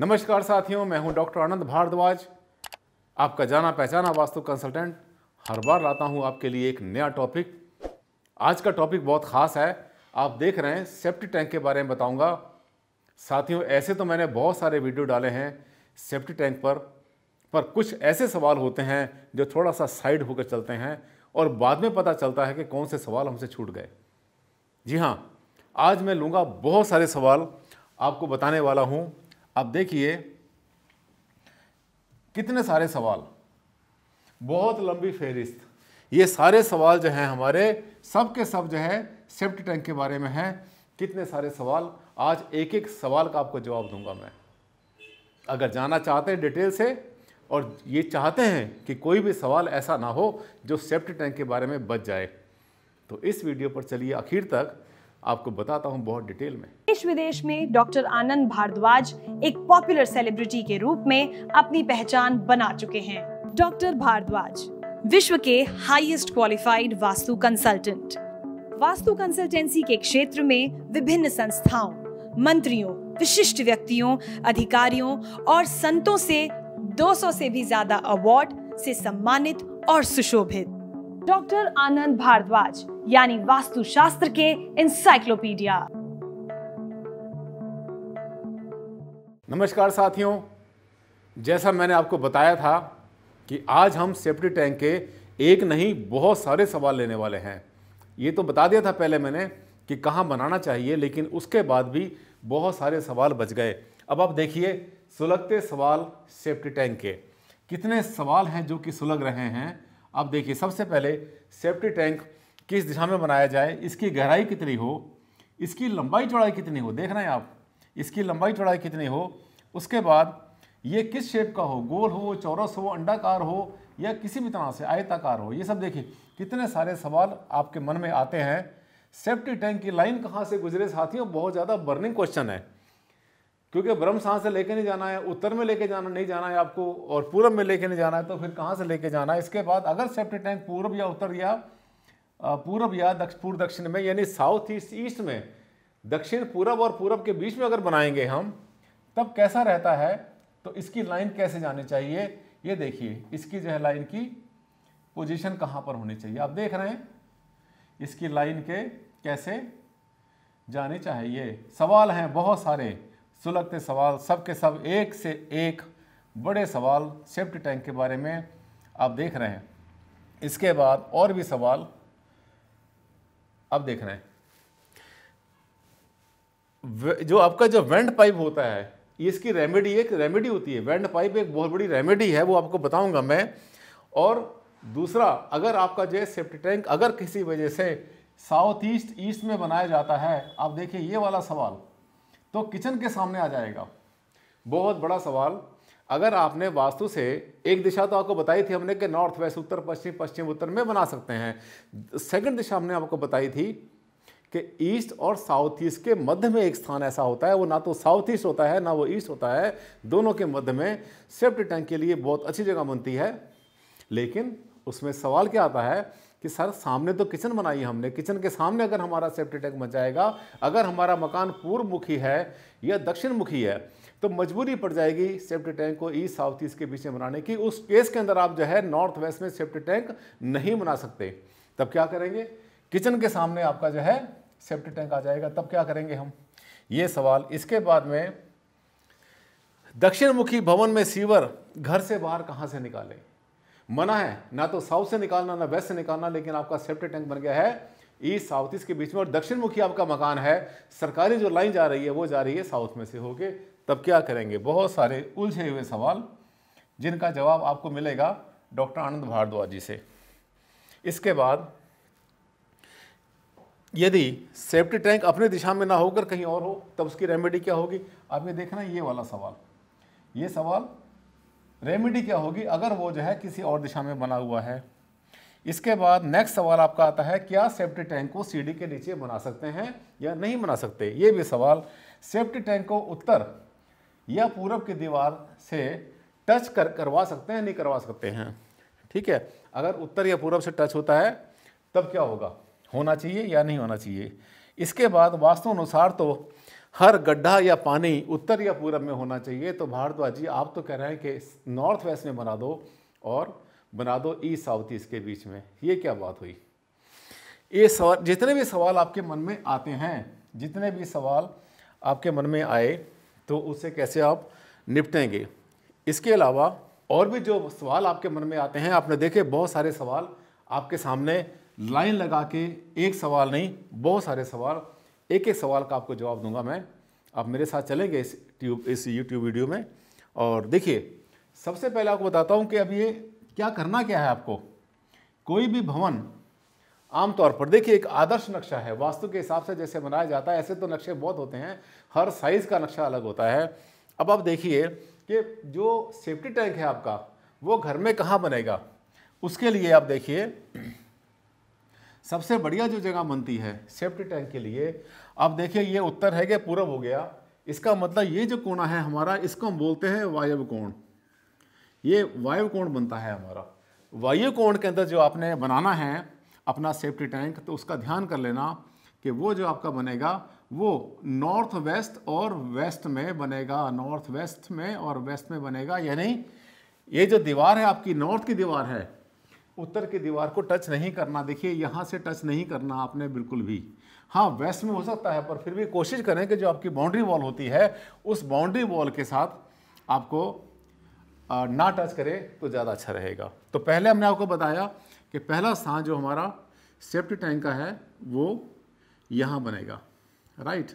नमस्कार साथियों मैं हूं डॉक्टर आनंद भारद्वाज आपका जाना पहचाना वास्तु कंसल्टेंट हर बार लाता हूं आपके लिए एक नया टॉपिक आज का टॉपिक बहुत ख़ास है आप देख रहे हैं सेफ्टी टैंक के बारे में बताऊंगा साथियों ऐसे तो मैंने बहुत सारे वीडियो डाले हैं सेफ्टी टैंक पर पर कुछ ऐसे सवाल होते हैं जो थोड़ा सा साइड होकर चलते हैं और बाद में पता चलता है कि कौन से सवाल हमसे छूट गए जी हाँ आज मैं लूँगा बहुत सारे सवाल आपको बताने वाला हूँ अब देखिए कितने सारे सवाल बहुत लंबी फहरिस्त ये सारे सवाल जो हैं हमारे सब के सब जो है सेफ्टी टैंक के बारे में हैं कितने सारे सवाल आज एक एक सवाल का आपको जवाब दूंगा मैं अगर जाना चाहते हैं डिटेल से और ये चाहते हैं कि कोई भी सवाल ऐसा ना हो जो सेफ्टी टैंक के बारे में बच जाए तो इस वीडियो पर चलिए आखिर तक आपको बताता हूँ बहुत डिटेल में देश विदेश में डॉक्टर आनंद भारद्वाज एक पॉपुलर सेलिब्रिटी के रूप में अपनी पहचान बना चुके हैं डॉक्टर भारद्वाज विश्व के highest qualified vastu consultant vastu consultancy के क्षेत्र में विभिन्न संस्थाओं मंत्रियों विशिष्ट व्यक्तियों अधिकारियों और संतों से 200 से भी ज्यादा अवार्ड से सम्मानित और सुशोभित डॉक्टर आनंद भारद्वाज यानी वास्तुशास्त्र के इंसाइक्लोपीडिया नमस्कार साथियों जैसा मैंने आपको बताया था कि आज हम सेफ्टी टैंक के एक नहीं बहुत सारे सवाल लेने वाले हैं ये तो बता दिया था पहले मैंने कि कहाँ बनाना चाहिए लेकिन उसके बाद भी बहुत सारे सवाल बच गए अब आप देखिए सुलगते सवाल सेफ्टी टैंक के कितने सवाल हैं जो कि सुलग रहे हैं अब देखिए सबसे पहले सेफ्टी टैंक किस दिशा में बनाया जाए इसकी गहराई कितनी हो इसकी लंबाई चौड़ाई कितनी हो देख रहे हैं आप इसकी लंबाई चौड़ाई कितनी हो उसके बाद ये किस शेप का हो गोल हो चौरस हो अंडाकार हो या किसी भी तरह से आयताकार हो ये सब देखिए कितने सारे सवाल आपके मन में आते हैं सेफ्टी टैंक की लाइन कहाँ से गुजरे साथियों बहुत ज़्यादा बर्निंग क्वेश्चन है क्योंकि ब्रह्म से लेके नहीं जाना है उत्तर में लेके जाना नहीं जाना है आपको और पूर्व में लेके नहीं जाना है तो फिर कहाँ से लेके जाना है इसके बाद अगर सेफ्टी टैंक पूर्व या उत्तर या पूरब या दक्ष पूर्व दक्षिण में यानी साउथ ईस्ट ईस्ट में दक्षिण पूरब और पूरब के बीच में अगर बनाएंगे हम तब कैसा रहता है तो इसकी लाइन कैसे जानी चाहिए ये देखिए इसकी जो है लाइन की पोजीशन कहाँ पर होनी चाहिए आप देख रहे हैं इसकी लाइन के कैसे जाने चाहिए सवाल हैं बहुत सारे सुलगते सवाल सब के सब एक से एक बड़े सवाल सेफ्टी टैंक के बारे में आप देख रहे हैं इसके बाद और भी सवाल अब रहे हैं जो आपका जो वेंट पाइप होता है इसकी रेमेडी एक रेमेडी होती है वेंट पाइप एक बहुत बड़ी रेमेडी है वो आपको बताऊंगा मैं और दूसरा अगर आपका जो है सेफ्टी टैंक अगर किसी वजह से साउथ ईस्ट ईस्ट में बनाया जाता है आप देखिए ये वाला सवाल तो किचन के सामने आ जाएगा बहुत बड़ा सवाल अगर आपने वास्तु से एक दिशा तो आपको बताई थी हमने कि नॉर्थ वेस्ट उत्तर पश्चिम पश्चिम उत्तर में बना सकते हैं सेकंड दिशा हमने आपको बताई थी कि ईस्ट और साउथ ईस्ट के मध्य में एक स्थान ऐसा होता है वो ना तो साउथ ईस्ट होता है ना वो ईस्ट होता है दोनों के मध्य में सेफ्टी टैंक के लिए बहुत अच्छी जगह बनती है लेकिन उसमें सवाल क्या आता है कि सर सामने तो किचन बनाई हमने किचन के सामने अगर हमारा सेफ्टी टैंक बन जाएगा अगर हमारा मकान पूर्व मुखी है या दक्षिण मुखी है तो मजबूरी पड़ जाएगी सेफ्टी टैंक को ईस्ट साउथ ईस्ट के बीच में बनाने की उस केस के अंदर आप जो है नॉर्थ वेस्ट में सेफ्टी टैंक नहीं बना सकते तब क्या करेंगे किचन के सामने आपका जो है सेफ्टी टैंक आ जाएगा तब क्या करेंगे हम ये सवाल इसके बाद में दक्षिण मुखी भवन में सीवर घर से बाहर कहाँ से निकालें मना है ना तो साउथ से निकालना ना वेस्ट से निकालना लेकिन आपका सेफ्टी टैंक बन गया है ईस्ट साउथ ईस्ट के बीच में और दक्षिण मुखी आपका मकान है सरकारी जो लाइन जा रही है वो जा रही है साउथ में से होके तब क्या करेंगे बहुत सारे उलझे हुए सवाल जिनका जवाब आपको मिलेगा डॉक्टर आनंद भारद्वाज जी से इसके बाद यदि सेफ्टी टैंक अपने दिशा में ना होकर कहीं और हो तब उसकी रेमेडी क्या होगी आप ये देखना ये वाला सवाल ये सवाल रेमेडी क्या होगी अगर वो जो है किसी और दिशा में बना हुआ है इसके बाद नेक्स्ट सवाल आपका आता है क्या सेफ्टी टैंक को सीढ़ी के नीचे बना सकते हैं या नहीं बना सकते ये भी सवाल सेफ्टी टैंक को उत्तर या पूरब की दीवार से टच कर करवा सकते हैं नहीं करवा सकते हैं ठीक है अगर उत्तर या पूरब से टच होता है तब क्या होगा होना चाहिए या नहीं होना चाहिए इसके बाद वास्तव अनुसार तो हर गड्ढा या पानी उत्तर या पूरब में होना चाहिए तो भारद्वाज जी आप तो कह रहे हैं कि नॉर्थ वेस्ट में बना दो और बना दो ईस्ट साउथ ईस्ट के बीच में ये क्या बात हुई ये सवाल जितने भी सवाल आपके मन में आते हैं जितने भी सवाल आपके मन में आए तो उससे कैसे आप निपटेंगे इसके अलावा और भी जो सवाल आपके मन में आते हैं आपने देखे बहुत सारे सवाल आपके सामने लाइन लगा के एक सवाल नहीं बहुत सारे सवाल एक एक सवाल का आपको जवाब दूंगा मैं आप मेरे साथ चलेंगे इस ट्यूब इस यूट्यूब वीडियो में और देखिए सबसे पहले आपको बताता हूँ कि अब ये क्या करना क्या है आपको कोई भी भवन आमतौर पर देखिए एक आदर्श नक्शा है वास्तु के हिसाब से जैसे बनाया जाता है ऐसे तो नक्शे बहुत होते हैं हर साइज़ का नक्शा अलग होता है अब आप देखिए कि जो सेफ्टी टैंक है आपका वो घर में कहाँ बनेगा उसके लिए आप देखिए सबसे बढ़िया जो जगह बनती है सेफ्टी टैंक के लिए आप देखिए ये उत्तर है कि पूर्व हो गया इसका मतलब ये जो कोणा है हमारा इसको हम बोलते हैं वायव कोण ये वायु कोण बनता है हमारा वायु कोण के अंदर जो आपने बनाना है अपना सेफ्टी टैंक तो उसका ध्यान कर लेना कि वो जो आपका बनेगा वो नॉर्थ वेस्ट और वेस्ट में बनेगा नॉर्थ वेस्ट में और वेस्ट में बनेगा यानी ये जो दीवार है आपकी नॉर्थ की दीवार है उत्तर की दीवार को टच नहीं करना देखिए यहाँ से टच नहीं करना आपने बिल्कुल भी हाँ वेस्ट में हो सकता है पर फिर भी कोशिश करें कि जो आपकी बाउंड्री वॉल होती है उस बाउंड्री वॉल के साथ आपको ना टच करें तो ज़्यादा अच्छा रहेगा तो पहले हमने आपको बताया कि पहला स्थान जो हमारा सेफ्टी टैंक का है वो यहाँ बनेगा राइट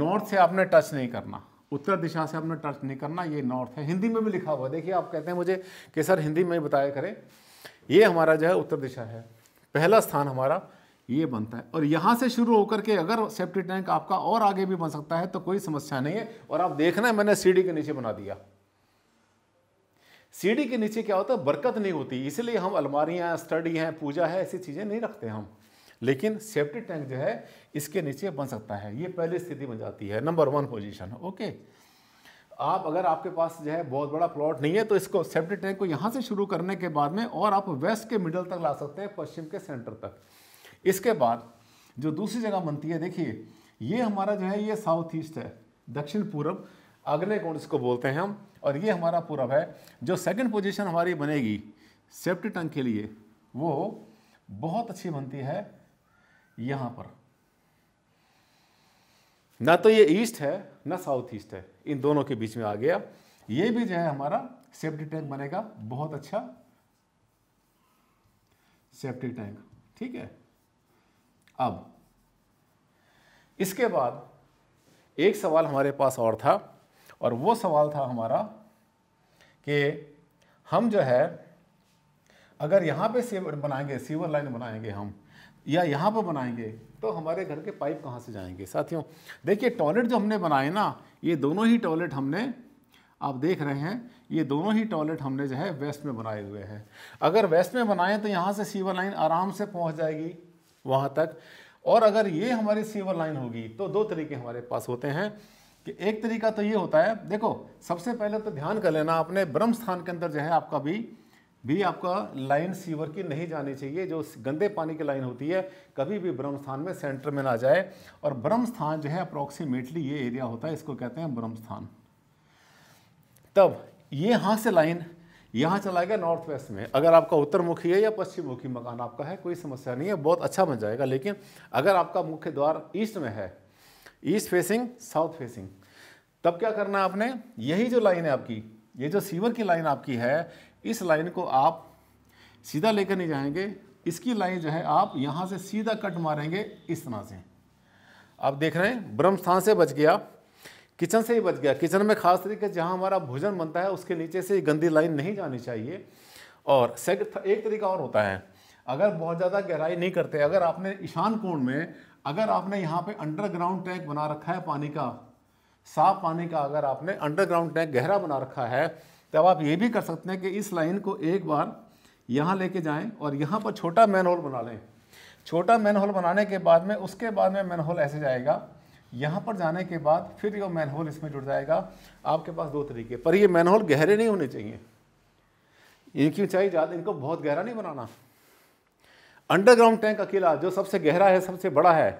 नॉर्थ से आपने टच नहीं करना उत्तर दिशा से आपने टच नहीं करना ये नॉर्थ है हिंदी में भी लिखा हुआ देखिए आप कहते हैं मुझे कि सर हिंदी में बताया करें ये हमारा जो है उत्तर दिशा है पहला स्थान हमारा ये बनता है और यहाँ से शुरू होकर के अगर सेफ्टी टैंक आपका और आगे भी बन सकता है तो कोई समस्या नहीं है और आप देखना है मैंने सीढ़ी के नीचे बना दिया सीढ़ी के नीचे क्या होता है बरकत नहीं होती इसलिए हम अलमारियाँ स्टडी हैं पूजा है ऐसी चीज़ें नहीं रखते हम लेकिन सेफ्टी टैंक जो है इसके नीचे बन सकता है ये पहली स्थिति बन जाती है नंबर वन पोजीशन ओके आप अगर आपके पास जो है बहुत बड़ा प्लॉट नहीं है तो इसको सेफ्टी टैंक को यहाँ से शुरू करने के बाद में और आप वेस्ट के मिडल तक ला सकते हैं पश्चिम के सेंटर तक इसके बाद जो दूसरी जगह बनती है देखिए ये हमारा जो है ये साउथ ईस्ट है दक्षिण पूर्व अगले गुण इसको बोलते हैं हम और ये हमारा पूरब है जो सेकंड पोजीशन हमारी बनेगी सेफ्टी टंग के लिए वो बहुत अच्छी बनती है यहां पर ना तो ये ईस्ट है ना साउथ ईस्ट है इन दोनों के बीच में आ गया ये भी जो है हमारा सेफ्टी टैंक बनेगा बहुत अच्छा सेफ्टी टैंक ठीक है अब इसके बाद एक सवाल हमारे पास और था और वो सवाल था हमारा कि हम जो है अगर यहाँ पे सीवर बनाएंगे सीवर लाइन बनाएंगे हम या यहाँ पर बनाएंगे तो हमारे घर के पाइप कहाँ से जाएंगे साथियों देखिए टॉयलेट जो हमने बनाए ना ये दोनों ही टॉयलेट हमने आप देख रहे हैं ये दोनों ही टॉयलेट हमने जो है वेस्ट में बनाए हुए हैं अगर वेस्ट में बनाएं तो यहाँ से सीवर लाइन आराम से पहुँच जाएगी वहाँ तक और अगर ये हमारी सीवर लाइन होगी तो दो तरीके हमारे पास होते हैं कि एक तरीका तो ये होता है देखो सबसे पहले तो ध्यान कर लेना आपने ब्रह्म स्थान के अंदर जो है आपका भी भी आपका लाइन सीवर की नहीं जानी चाहिए जो गंदे पानी की लाइन होती है कभी भी ब्रह्म स्थान में सेंटर में ना जाए और ब्रह्म स्थान जो है अप्रोक्सीमेटली ये एरिया होता है इसको कहते हैं ब्रह्म स्थान तब ये यहाँ से लाइन यहाँ चला गया नॉर्थ वेस्ट में अगर आपका उत्तर मुखी है या पश्चिम मुखी मकान आपका है कोई समस्या नहीं है बहुत अच्छा बन जाएगा लेकिन अगर आपका मुख्य द्वार ईस्ट में है ईस्ट फेसिंग साउथ फेसिंग तब क्या करना है आपने यही जो लाइन है आपकी ये जो सीवर की लाइन आपकी है इस लाइन को आप सीधा लेकर नहीं जाएंगे इसकी लाइन जो है आप यहाँ से सीधा कट मारेंगे इस तरह से आप देख रहे हैं ब्रह्म स्थान से बच गया किचन से ही बच गया किचन में खास तरीके से जहाँ हमारा भोजन बनता है उसके नीचे से गंदी लाइन नहीं जानी चाहिए और एक तरीका और होता है अगर बहुत ज़्यादा गहराई नहीं करते अगर आपने ईशान कोण में अगर आपने यहाँ पे अंडरग्राउंड टैंक बना रखा है पानी का साफ पानी का अगर आपने अंडरग्राउंड टैंक गहरा बना रखा है तब आप ये भी कर सकते हैं कि इस लाइन को एक बार यहाँ लेके जाएं और यहाँ पर छोटा मैन होल बना लें छोटा मैन होल बनाने के बाद में उसके बाद में मैन होल ऐसे जाएगा यहाँ पर जाने के बाद फिर ये मैन होल इसमें जुड़ जाएगा आपके पास दो तरीके पर ये मैन होल गहरे नहीं होने चाहिए इनकी ऊंचाई ज़्यादा इनको बहुत गहरा नहीं बनाना अंडरग्राउंड टैंक अकेला जो सबसे गहरा है सबसे बड़ा है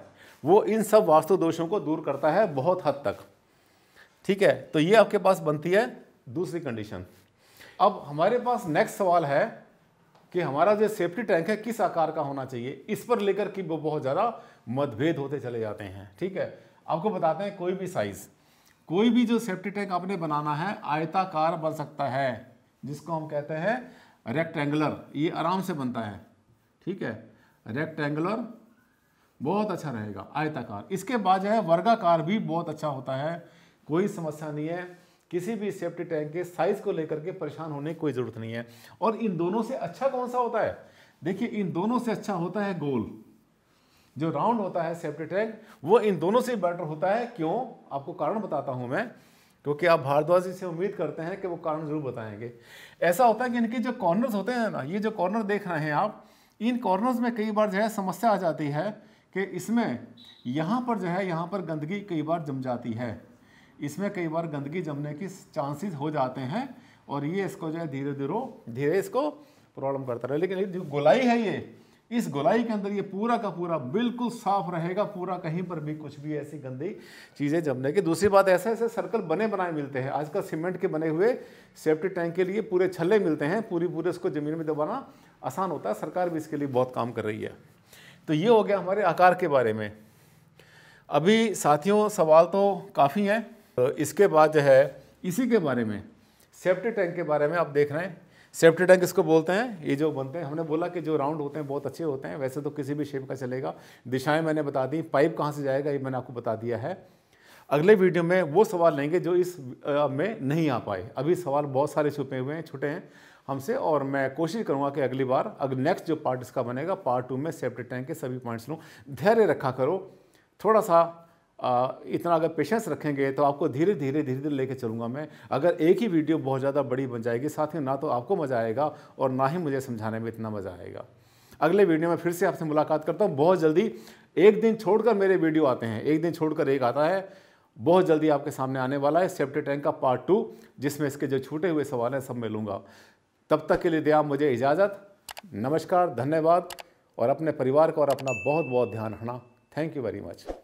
वो इन सब वास्तु दोषों को दूर करता है बहुत हद तक ठीक है तो ये आपके पास बनती है दूसरी कंडीशन अब हमारे पास नेक्स्ट सवाल है कि हमारा जो सेफ्टी टैंक है किस आकार का होना चाहिए इस पर लेकर कि वो बहुत ज़्यादा मतभेद होते चले जाते हैं ठीक है आपको बताते हैं कोई भी साइज़ कोई भी जो सेफ्टी टैंक आपने बनाना है आयताकार बन सकता है जिसको हम कहते हैं रेक्टेंगुलर ये आराम से बनता है ठीक है रेक्टेंगुलर बहुत अच्छा रहेगा आयताकार इसके बाद जो है वर्गाकार भी बहुत अच्छा होता है कोई समस्या नहीं है किसी भी सेफ्टी टैंक के साइज को लेकर के परेशान होने की कोई ज़रूरत नहीं है और इन दोनों से अच्छा कौन सा होता है देखिए इन दोनों से अच्छा होता है गोल जो राउंड होता है सेफ्टी टैंक वो इन दोनों से बेटर होता है क्यों आपको कारण बताता हूं मैं क्योंकि आप भारद्वाज जी से उम्मीद करते हैं कि वो कारण जरूर बताएंगे ऐसा होता है कि इनके जो कॉर्नर होते हैं ना ये जो कॉर्नर देख रहे हैं आप इन कॉर्नर्स में कई बार जो है समस्या आ जाती है कि इसमें यहाँ पर जो है यहाँ पर गंदगी कई बार जम जाती है इसमें कई बार गंदगी जमने की चांसेस हो जाते हैं और ये इसको जो है धीरे धीरे धीरे इसको प्रॉब्लम करता रहे लेकिन जो गोलाई है ये इस गोलाई के अंदर ये पूरा का पूरा बिल्कुल साफ रहेगा पूरा कहीं पर भी कुछ भी ऐसी गंदी चीज़ें जमने की दूसरी बात ऐसे ऐसे सर्कल बने बनाए मिलते हैं आजकल सीमेंट के बने हुए सेफ्टी टैंक के लिए पूरे छल्ले मिलते हैं पूरी पूरे उसको ज़मीन में दबाना आसान होता है सरकार भी इसके लिए बहुत काम कर रही है तो ये हो गया हमारे आकार के बारे में अभी साथियों सवाल तो काफ़ी हैं तो इसके बाद जो है इसी के बारे में सेफ्टी टैंक के बारे में आप देख रहे हैं सेफ्टी टैंक इसको बोलते हैं ये जो बनते हैं हमने बोला कि जो राउंड होते हैं बहुत अच्छे होते हैं वैसे तो किसी भी शेप का चलेगा दिशाएं मैंने बता दी पाइप कहाँ से जाएगा ये मैंने आपको बता दिया है अगले वीडियो में वो सवाल लेंगे जो इस में नहीं आ पाए अभी सवाल बहुत सारे छुपे हुए हैं छुटे हैं हमसे और मैं कोशिश करूँगा कि अगली बार अगर नेक्स्ट जो पार्ट इसका बनेगा पार्ट टू में सेप्टिक टैंक के सभी पॉइंट्स लूँ धैर्य रखा करो थोड़ा सा आ, इतना अगर पेशेंस रखेंगे तो आपको धीरे धीरे धीरे धीरे लेके चलूँगा मैं अगर एक ही वीडियो बहुत ज़्यादा बड़ी बन जाएगी साथ ही ना तो आपको मज़ा आएगा और ना ही मुझे समझाने में इतना मज़ा आएगा अगले वीडियो में फिर से आपसे मुलाकात करता हूँ बहुत जल्दी एक दिन छोड़कर मेरे वीडियो आते हैं एक दिन छोड़कर एक आता है बहुत जल्दी आपके सामने आने वाला है सेप्टे टैंक का पार्ट टू जिसमें इसके जो छूटे हुए सवाल हैं सब मैं लूँगा तब तक के लिए दिया मुझे इजाज़त नमस्कार धन्यवाद और अपने परिवार का और अपना बहुत बहुत ध्यान रखना थैंक यू वेरी मच